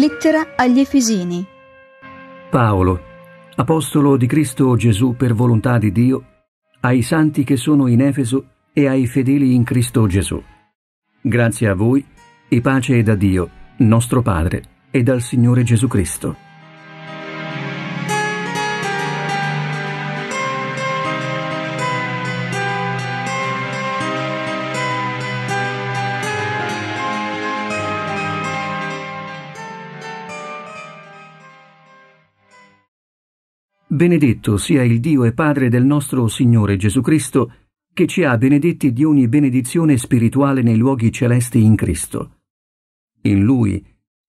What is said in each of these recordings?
Lettera agli Efesini. Paolo, apostolo di Cristo Gesù per volontà di Dio, ai santi che sono in Efeso e ai fedeli in Cristo Gesù. Grazie a voi e pace da Dio, nostro Padre, e dal Signore Gesù Cristo. Benedetto sia il Dio e Padre del nostro Signore Gesù Cristo, che ci ha benedetti di ogni benedizione spirituale nei luoghi celesti in Cristo. In Lui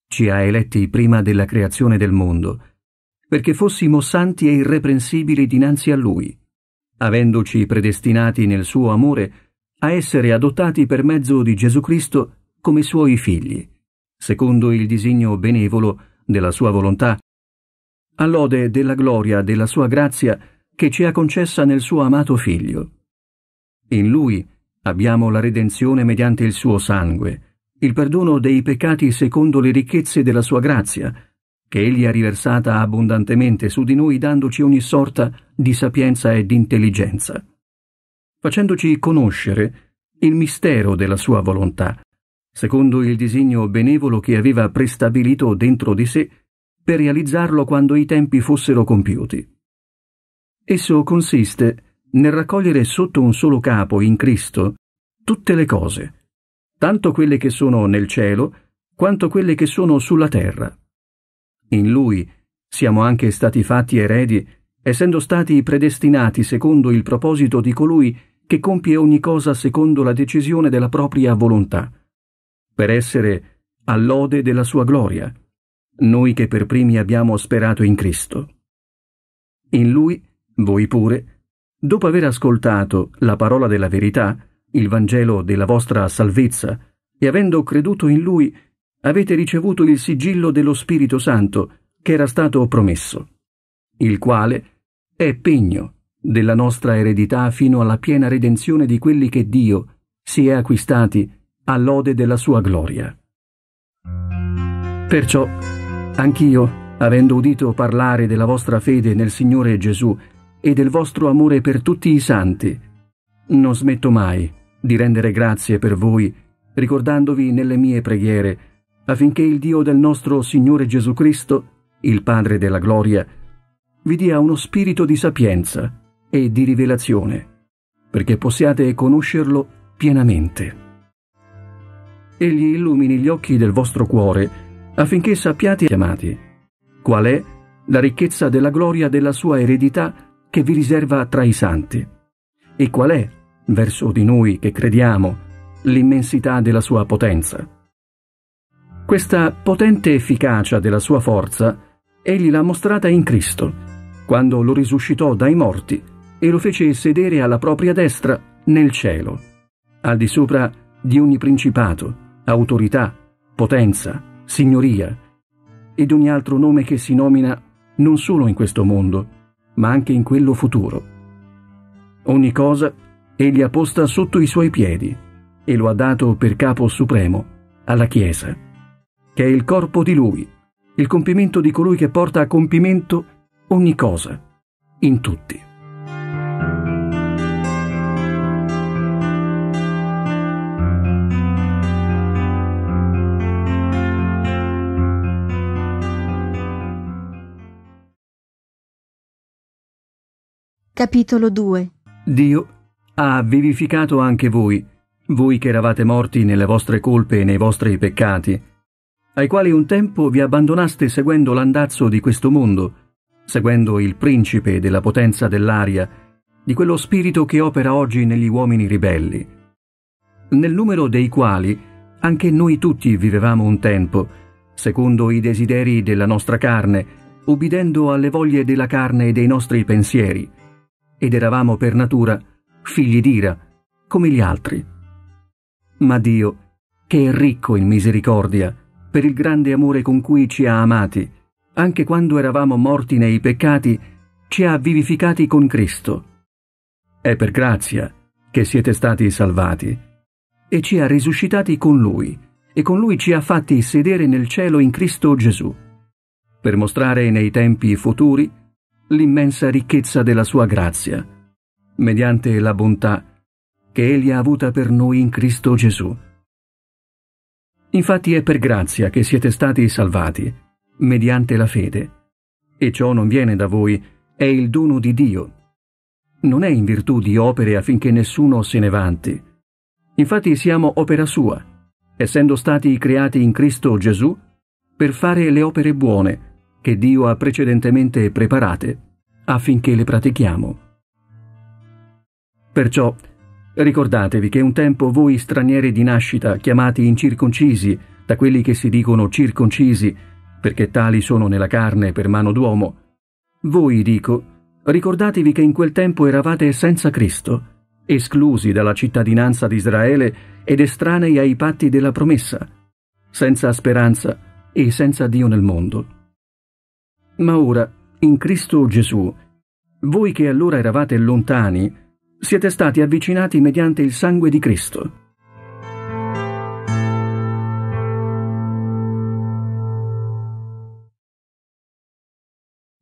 ci ha eletti prima della creazione del mondo, perché fossimo santi e irreprensibili dinanzi a Lui, avendoci predestinati nel Suo amore a essere adottati per mezzo di Gesù Cristo come Suoi figli, secondo il disegno benevolo della Sua volontà a lode della gloria della sua grazia che ci ha concessa nel suo amato Figlio. In lui abbiamo la redenzione mediante il suo sangue, il perdono dei peccati secondo le ricchezze della sua grazia, che egli ha riversata abbondantemente su di noi dandoci ogni sorta di sapienza e di intelligenza, facendoci conoscere il mistero della sua volontà, secondo il disegno benevolo che aveva prestabilito dentro di sé per realizzarlo quando i tempi fossero compiuti. Esso consiste nel raccogliere sotto un solo capo in Cristo tutte le cose, tanto quelle che sono nel cielo quanto quelle che sono sulla terra. In lui siamo anche stati fatti eredi, essendo stati predestinati secondo il proposito di colui che compie ogni cosa secondo la decisione della propria volontà, per essere all'ode della sua gloria, noi che per primi abbiamo sperato in Cristo. In Lui, voi pure, dopo aver ascoltato la parola della verità, il Vangelo della vostra salvezza, e avendo creduto in Lui, avete ricevuto il sigillo dello Spirito Santo che era stato promesso, il quale è pegno della nostra eredità fino alla piena redenzione di quelli che Dio si è acquistati all'ode della sua gloria. Perciò Anch'io, avendo udito parlare della vostra fede nel Signore Gesù e del vostro amore per tutti i santi, non smetto mai di rendere grazie per voi, ricordandovi nelle mie preghiere, affinché il Dio del nostro Signore Gesù Cristo, il Padre della Gloria, vi dia uno spirito di sapienza e di rivelazione, perché possiate conoscerlo pienamente. Egli illumini gli occhi del vostro cuore, affinché sappiate, chiamati, qual è la ricchezza della gloria della sua eredità che vi riserva tra i santi, e qual è, verso di noi che crediamo, l'immensità della sua potenza. Questa potente efficacia della sua forza egli l'ha mostrata in Cristo, quando lo risuscitò dai morti e lo fece sedere alla propria destra nel cielo, al di sopra di ogni principato, autorità, potenza, signoria ed ogni altro nome che si nomina non solo in questo mondo, ma anche in quello futuro. Ogni cosa egli ha posta sotto i suoi piedi e lo ha dato per capo supremo alla Chiesa, che è il corpo di lui, il compimento di colui che porta a compimento ogni cosa, in tutti. Capitolo 2 Dio ha vivificato anche voi, voi che eravate morti nelle vostre colpe e nei vostri peccati, ai quali un tempo vi abbandonaste seguendo l'andazzo di questo mondo, seguendo il principe della potenza dell'aria, di quello spirito che opera oggi negli uomini ribelli, nel numero dei quali anche noi tutti vivevamo un tempo, secondo i desideri della nostra carne, ubbidendo alle voglie della carne e dei nostri pensieri ed eravamo per natura figli d'ira, come gli altri. Ma Dio, che è ricco in misericordia, per il grande amore con cui ci ha amati, anche quando eravamo morti nei peccati, ci ha vivificati con Cristo. È per grazia che siete stati salvati e ci ha risuscitati con Lui e con Lui ci ha fatti sedere nel cielo in Cristo Gesù, per mostrare nei tempi futuri l'immensa ricchezza della sua grazia, mediante la bontà che Egli ha avuta per noi in Cristo Gesù. Infatti è per grazia che siete stati salvati, mediante la fede, e ciò non viene da voi, è il dono di Dio. Non è in virtù di opere affinché nessuno se ne vanti. Infatti siamo opera sua, essendo stati creati in Cristo Gesù, per fare le opere buone, che Dio ha precedentemente preparate affinché le pratichiamo. Perciò ricordatevi che un tempo voi stranieri di nascita, chiamati incirconcisi da quelli che si dicono circoncisi, perché tali sono nella carne per mano d'uomo, voi dico, ricordatevi che in quel tempo eravate senza Cristo, esclusi dalla cittadinanza di Israele ed estranei ai patti della promessa, senza speranza e senza Dio nel mondo. Ma ora, in Cristo Gesù, voi che allora eravate lontani, siete stati avvicinati mediante il sangue di Cristo.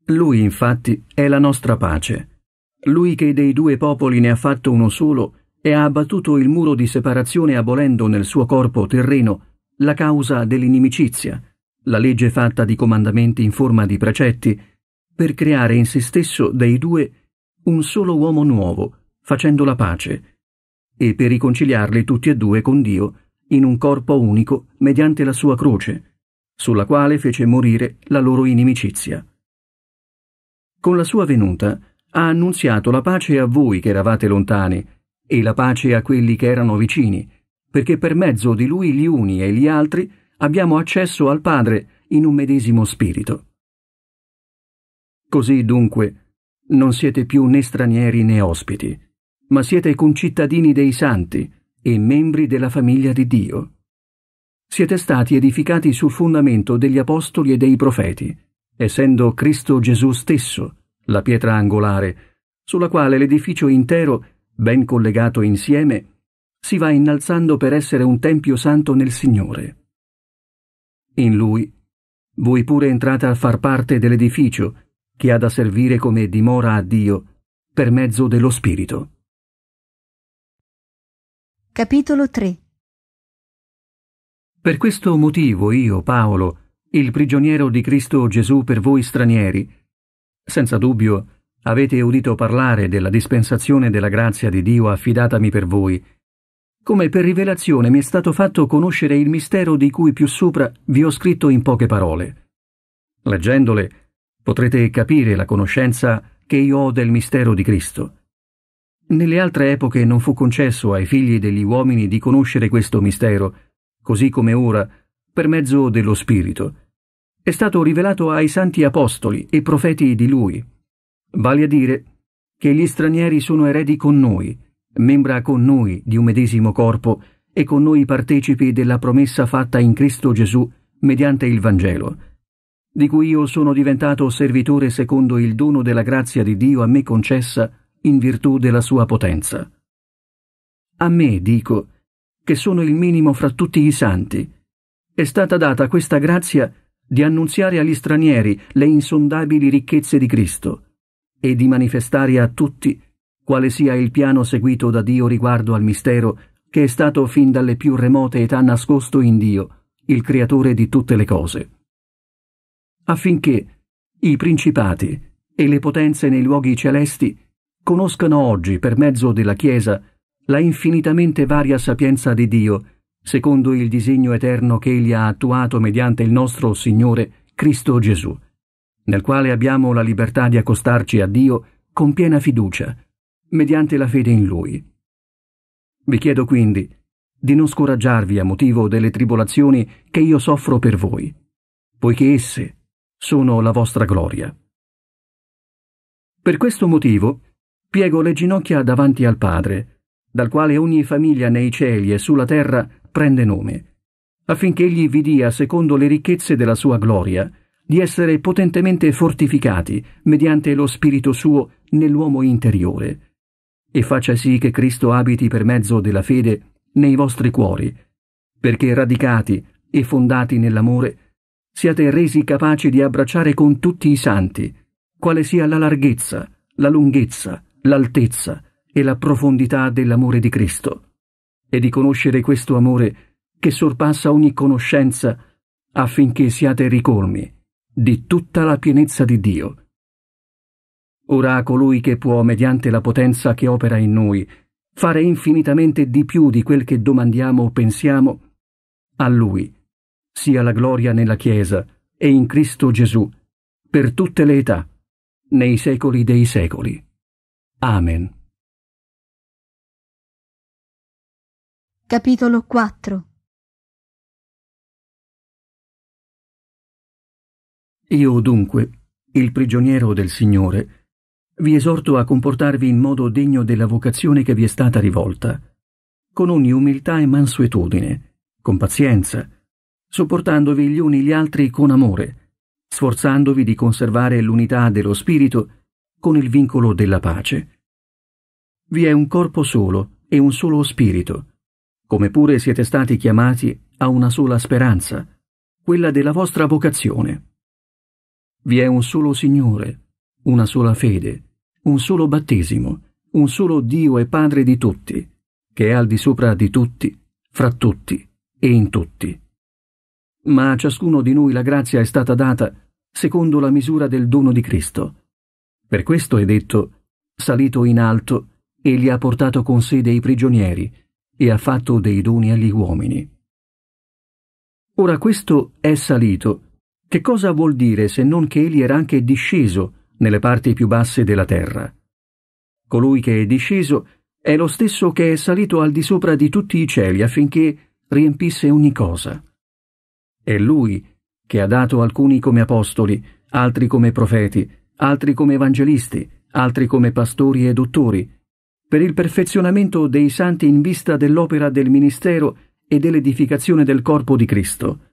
Lui infatti è la nostra pace. Lui che dei due popoli ne ha fatto uno solo e ha abbattuto il muro di separazione abolendo nel suo corpo terreno la causa dell'inimicizia, la legge fatta di comandamenti in forma di precetti, per creare in se stesso dei due un solo uomo nuovo, facendo la pace, e per riconciliarli tutti e due con Dio in un corpo unico mediante la sua croce, sulla quale fece morire la loro inimicizia. Con la sua venuta ha annunziato la pace a voi che eravate lontani e la pace a quelli che erano vicini, perché per mezzo di lui gli uni e gli altri abbiamo accesso al Padre in un medesimo spirito. Così dunque non siete più né stranieri né ospiti, ma siete concittadini dei santi e membri della famiglia di Dio. Siete stati edificati sul fondamento degli apostoli e dei profeti, essendo Cristo Gesù stesso la pietra angolare, sulla quale l'edificio intero, ben collegato insieme, si va innalzando per essere un tempio santo nel Signore in lui, voi pure entrate a far parte dell'edificio che ha da servire come dimora a Dio per mezzo dello Spirito. Capitolo 3 Per questo motivo io, Paolo, il prigioniero di Cristo Gesù per voi stranieri, senza dubbio avete udito parlare della dispensazione della grazia di Dio affidatami per voi, come per rivelazione mi è stato fatto conoscere il mistero di cui più sopra vi ho scritto in poche parole. Leggendole potrete capire la conoscenza che io ho del mistero di Cristo. Nelle altre epoche non fu concesso ai figli degli uomini di conoscere questo mistero, così come ora, per mezzo dello Spirito. È stato rivelato ai santi apostoli e profeti di Lui, vale a dire che gli stranieri sono eredi con noi, membra con noi di un medesimo corpo e con noi partecipi della promessa fatta in Cristo Gesù mediante il Vangelo, di cui io sono diventato servitore secondo il dono della grazia di Dio a me concessa in virtù della sua potenza. A me, dico, che sono il minimo fra tutti i santi, è stata data questa grazia di annunziare agli stranieri le insondabili ricchezze di Cristo e di manifestare a tutti quale sia il piano seguito da Dio riguardo al mistero che è stato fin dalle più remote età nascosto in Dio, il creatore di tutte le cose. Affinché i principati e le potenze nei luoghi celesti conoscano oggi per mezzo della Chiesa la infinitamente varia sapienza di Dio, secondo il disegno eterno che Egli ha attuato mediante il nostro Signore Cristo Gesù, nel quale abbiamo la libertà di accostarci a Dio con piena fiducia, mediante la fede in Lui. Vi chiedo quindi di non scoraggiarvi a motivo delle tribolazioni che io soffro per voi, poiché esse sono la vostra gloria. Per questo motivo piego le ginocchia davanti al Padre, dal quale ogni famiglia nei cieli e sulla terra prende nome, affinché egli vi dia, secondo le ricchezze della sua gloria, di essere potentemente fortificati mediante lo Spirito suo nell'uomo interiore, e faccia sì che Cristo abiti per mezzo della fede nei vostri cuori, perché radicati e fondati nell'amore, siate resi capaci di abbracciare con tutti i santi, quale sia la larghezza, la lunghezza, l'altezza e la profondità dell'amore di Cristo, e di conoscere questo amore che sorpassa ogni conoscenza affinché siate ricolmi di tutta la pienezza di Dio Ora a colui che può, mediante la potenza che opera in noi, fare infinitamente di più di quel che domandiamo o pensiamo, a lui sia la gloria nella Chiesa e in Cristo Gesù, per tutte le età, nei secoli dei secoli. Amen. Capitolo 4 Io dunque, il prigioniero del Signore, vi esorto a comportarvi in modo degno della vocazione che vi è stata rivolta, con ogni umiltà e mansuetudine, con pazienza, sopportandovi gli uni gli altri con amore, sforzandovi di conservare l'unità dello spirito con il vincolo della pace. Vi è un corpo solo e un solo spirito, come pure siete stati chiamati a una sola speranza, quella della vostra vocazione. Vi è un solo Signore, una sola fede, un solo battesimo, un solo Dio e Padre di tutti, che è al di sopra di tutti, fra tutti e in tutti. Ma a ciascuno di noi la grazia è stata data secondo la misura del dono di Cristo. Per questo è detto, salito in alto, egli ha portato con sé dei prigionieri e ha fatto dei doni agli uomini. Ora questo è salito. Che cosa vuol dire se non che egli era anche disceso nelle parti più basse della terra. Colui che è disceso è lo stesso che è salito al di sopra di tutti i cieli affinché riempisse ogni cosa. È lui che ha dato alcuni come apostoli, altri come profeti, altri come evangelisti, altri come pastori e dottori, per il perfezionamento dei santi in vista dell'opera del ministero e dell'edificazione del corpo di Cristo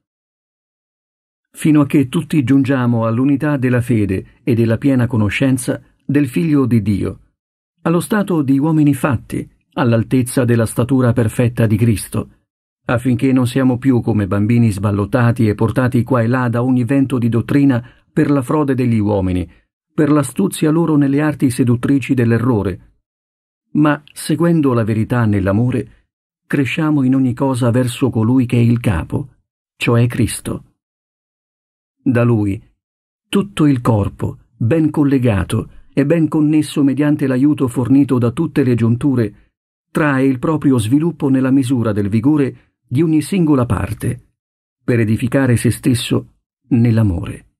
fino a che tutti giungiamo all'unità della fede e della piena conoscenza del Figlio di Dio, allo stato di uomini fatti, all'altezza della statura perfetta di Cristo, affinché non siamo più come bambini sballottati e portati qua e là da ogni vento di dottrina per la frode degli uomini, per l'astuzia loro nelle arti seduttrici dell'errore, ma seguendo la verità nell'amore, cresciamo in ogni cosa verso colui che è il capo, cioè Cristo da lui. Tutto il corpo, ben collegato e ben connesso mediante l'aiuto fornito da tutte le giunture, trae il proprio sviluppo nella misura del vigore di ogni singola parte, per edificare se stesso nell'amore.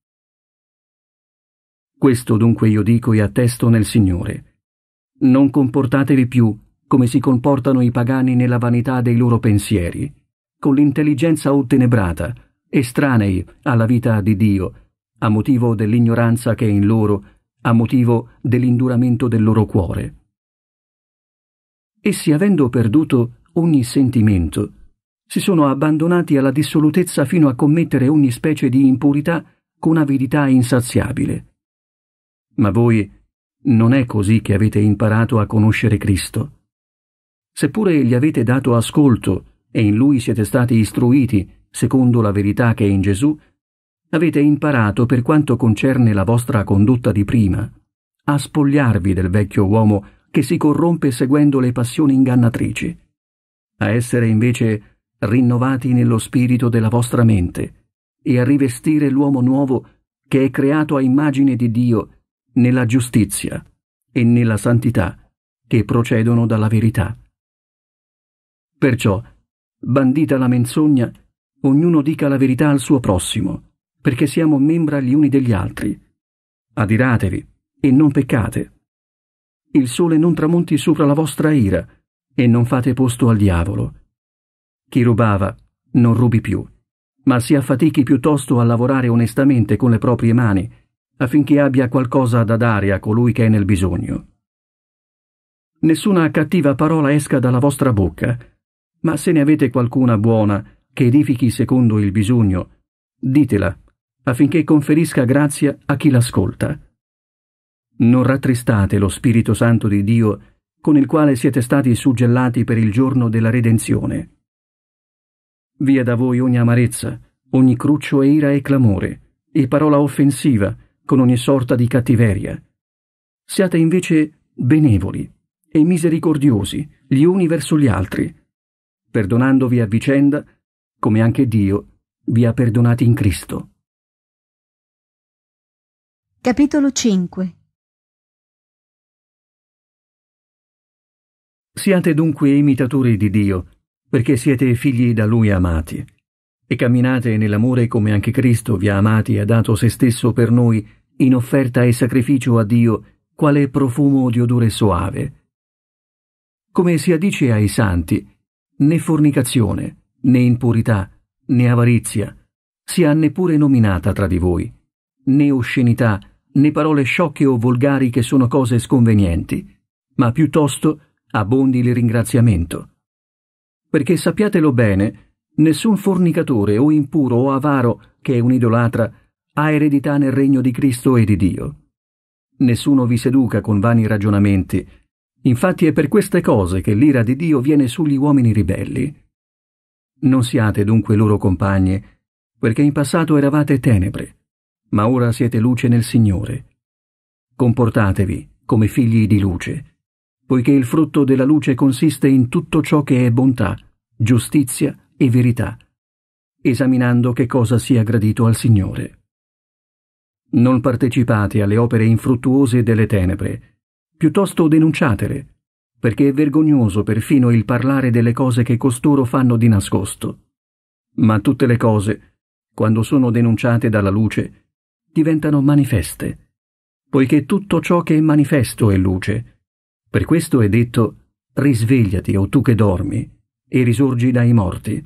Questo dunque io dico e attesto nel Signore. Non comportatevi più come si comportano i pagani nella vanità dei loro pensieri, con l'intelligenza ottenebrata, estranei alla vita di Dio, a motivo dell'ignoranza che è in loro, a motivo dell'induramento del loro cuore. Essi, avendo perduto ogni sentimento, si sono abbandonati alla dissolutezza fino a commettere ogni specie di impurità con avidità insaziabile. Ma voi non è così che avete imparato a conoscere Cristo. Seppure gli avete dato ascolto e in lui siete stati istruiti secondo la verità che è in Gesù, avete imparato per quanto concerne la vostra condotta di prima, a spogliarvi del vecchio uomo che si corrompe seguendo le passioni ingannatrici, a essere invece rinnovati nello spirito della vostra mente e a rivestire l'uomo nuovo che è creato a immagine di Dio nella giustizia e nella santità che procedono dalla verità. Perciò, bandita la menzogna, ognuno dica la verità al suo prossimo, perché siamo membra gli uni degli altri. Adiratevi e non peccate. Il sole non tramonti sopra la vostra ira e non fate posto al diavolo. Chi rubava non rubi più, ma si affatichi piuttosto a lavorare onestamente con le proprie mani, affinché abbia qualcosa da dare a colui che è nel bisogno. Nessuna cattiva parola esca dalla vostra bocca, ma se ne avete qualcuna buona, che edifichi secondo il bisogno, ditela, affinché conferisca grazia a chi l'ascolta. Non rattristate lo Spirito Santo di Dio con il quale siete stati suggellati per il giorno della redenzione. Via da voi ogni amarezza, ogni cruccio e ira e clamore, e parola offensiva, con ogni sorta di cattiveria. Siate invece benevoli e misericordiosi gli uni verso gli altri, perdonandovi a vicenda come anche Dio vi ha perdonati in Cristo. Capitolo 5 Siate dunque imitatori di Dio, perché siete figli da Lui amati, e camminate nell'amore come anche Cristo vi ha amati e ha dato se stesso per noi in offerta e sacrificio a Dio quale profumo di odore soave. Come si addice ai santi, né fornicazione, né impurità, né avarizia, sia neppure nominata tra di voi, né oscenità, né parole sciocche o volgari che sono cose sconvenienti, ma piuttosto abbondi il ringraziamento. Perché sappiatelo bene, nessun fornicatore o impuro o avaro che è un idolatra ha eredità nel regno di Cristo e di Dio. Nessuno vi seduca con vani ragionamenti. Infatti è per queste cose che l'ira di Dio viene sugli uomini ribelli non siate dunque loro compagne, perché in passato eravate tenebre, ma ora siete luce nel Signore. Comportatevi come figli di luce, poiché il frutto della luce consiste in tutto ciò che è bontà, giustizia e verità, esaminando che cosa sia gradito al Signore. Non partecipate alle opere infruttuose delle tenebre, piuttosto denunciatele perché è vergognoso perfino il parlare delle cose che costoro fanno di nascosto. Ma tutte le cose, quando sono denunciate dalla luce, diventano manifeste, poiché tutto ciò che è manifesto è luce. Per questo è detto, risvegliati o tu che dormi, e risorgi dai morti,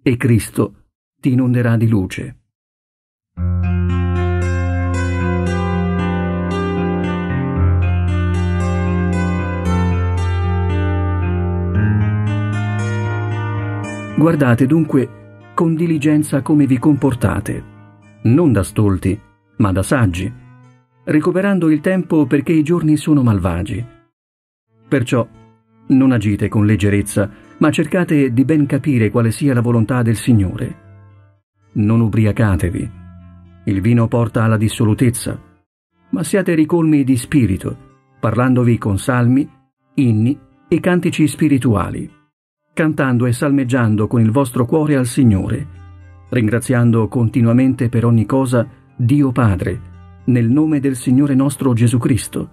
e Cristo ti inonderà di luce. Guardate dunque con diligenza come vi comportate, non da stolti, ma da saggi, recuperando il tempo perché i giorni sono malvagi. Perciò non agite con leggerezza, ma cercate di ben capire quale sia la volontà del Signore. Non ubriacatevi. Il vino porta alla dissolutezza, ma siate ricolmi di spirito, parlandovi con salmi, inni e cantici spirituali cantando e salmeggiando con il vostro cuore al Signore, ringraziando continuamente per ogni cosa Dio Padre, nel nome del Signore nostro Gesù Cristo,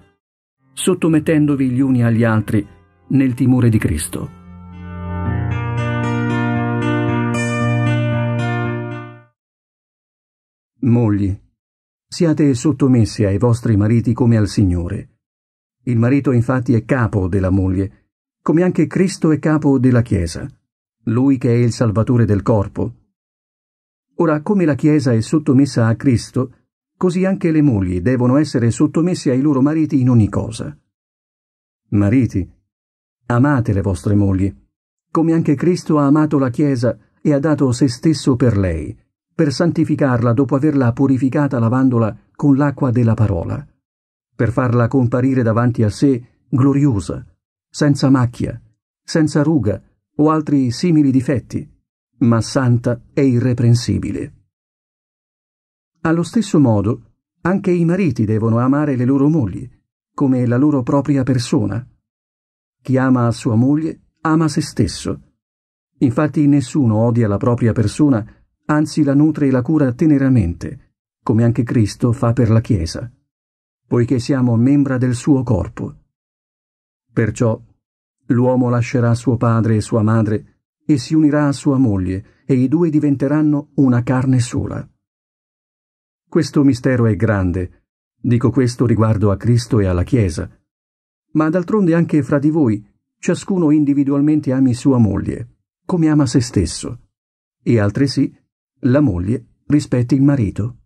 sottomettendovi gli uni agli altri nel timore di Cristo. Mogli, siate sottomessi ai vostri mariti come al Signore. Il marito infatti è capo della moglie, come anche Cristo è capo della Chiesa, lui che è il Salvatore del corpo. Ora, come la Chiesa è sottomessa a Cristo, così anche le mogli devono essere sottomesse ai loro mariti in ogni cosa. Mariti, amate le vostre mogli, come anche Cristo ha amato la Chiesa e ha dato se stesso per lei, per santificarla dopo averla purificata lavandola con l'acqua della parola, per farla comparire davanti a sé gloriosa senza macchia, senza ruga o altri simili difetti, ma santa e irreprensibile. Allo stesso modo, anche i mariti devono amare le loro mogli, come la loro propria persona. Chi ama sua moglie ama se stesso. Infatti nessuno odia la propria persona, anzi la nutre e la cura teneramente, come anche Cristo fa per la Chiesa, poiché siamo membra del suo corpo. Perciò l'uomo lascerà suo padre e sua madre e si unirà a sua moglie, e i due diventeranno una carne sola. Questo mistero è grande, dico questo riguardo a Cristo e alla Chiesa, ma d'altronde anche fra di voi ciascuno individualmente ami sua moglie, come ama se stesso, e altresì la moglie rispetti il marito.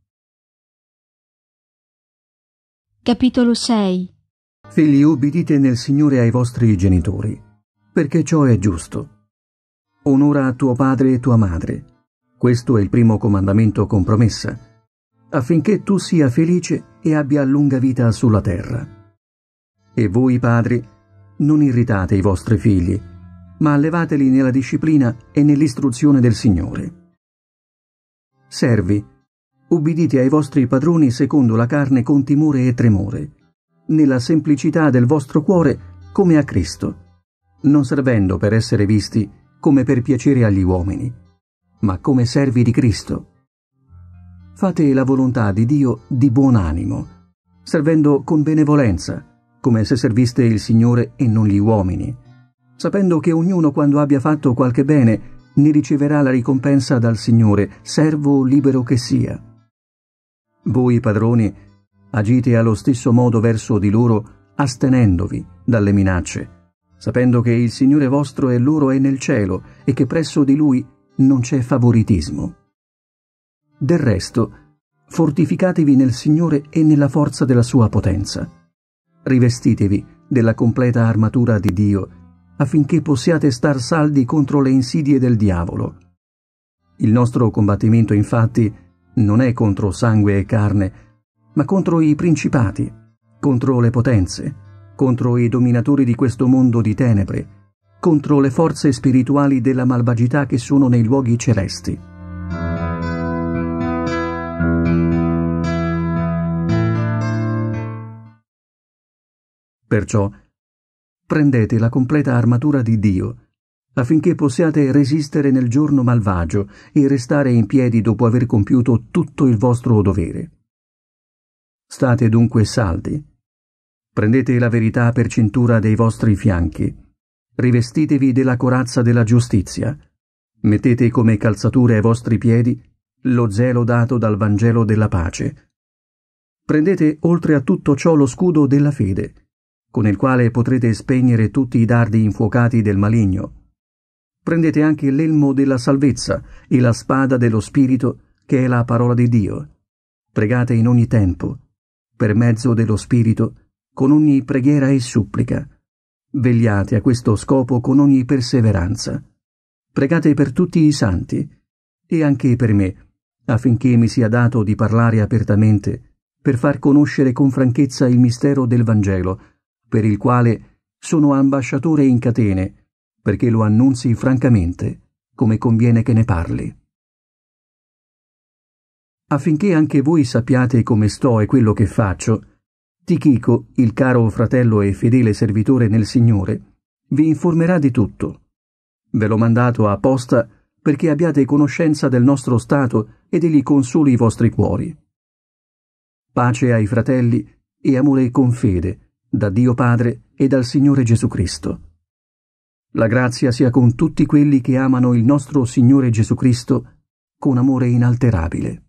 Capitolo 6 Figli ubbidite nel Signore ai vostri genitori, perché ciò è giusto. Onora tuo padre e tua madre. Questo è il primo comandamento con promessa, affinché tu sia felice e abbia lunga vita sulla terra. E voi padri, non irritate i vostri figli, ma allevateli nella disciplina e nell'istruzione del Signore. Servi, ubbidite ai vostri padroni secondo la carne con timore e tremore, nella semplicità del vostro cuore come a Cristo, non servendo per essere visti come per piacere agli uomini, ma come servi di Cristo. Fate la volontà di Dio di buon animo, servendo con benevolenza, come se serviste il Signore e non gli uomini, sapendo che ognuno quando abbia fatto qualche bene ne riceverà la ricompensa dal Signore, servo libero che sia. Voi padroni agite allo stesso modo verso di loro, astenendovi dalle minacce, sapendo che il Signore vostro è loro e nel cielo e che presso di Lui non c'è favoritismo. Del resto, fortificatevi nel Signore e nella forza della sua potenza. Rivestitevi della completa armatura di Dio affinché possiate star saldi contro le insidie del diavolo. Il nostro combattimento infatti non è contro sangue e carne, ma contro i principati, contro le potenze, contro i dominatori di questo mondo di tenebre, contro le forze spirituali della malvagità che sono nei luoghi celesti. Perciò, prendete la completa armatura di Dio, affinché possiate resistere nel giorno malvagio e restare in piedi dopo aver compiuto tutto il vostro dovere. State dunque saldi. Prendete la verità per cintura dei vostri fianchi. Rivestitevi della corazza della giustizia. Mettete come calzature ai vostri piedi lo zelo dato dal Vangelo della pace. Prendete oltre a tutto ciò lo scudo della fede, con il quale potrete spegnere tutti i dardi infuocati del maligno. Prendete anche l'elmo della salvezza e la spada dello Spirito, che è la parola di Dio. Pregate in ogni tempo per mezzo dello Spirito, con ogni preghiera e supplica. Vegliate a questo scopo con ogni perseveranza. Pregate per tutti i santi e anche per me, affinché mi sia dato di parlare apertamente per far conoscere con franchezza il mistero del Vangelo, per il quale sono ambasciatore in catene, perché lo annunzi francamente, come conviene che ne parli. Affinché anche voi sappiate come sto e quello che faccio, Tichico, il caro fratello e fedele servitore nel Signore, vi informerà di tutto. Ve l'ho mandato apposta perché abbiate conoscenza del nostro stato ed egli consoli i vostri cuori. Pace ai fratelli e amore con fede, da Dio Padre e dal Signore Gesù Cristo. La grazia sia con tutti quelli che amano il nostro Signore Gesù Cristo con amore inalterabile.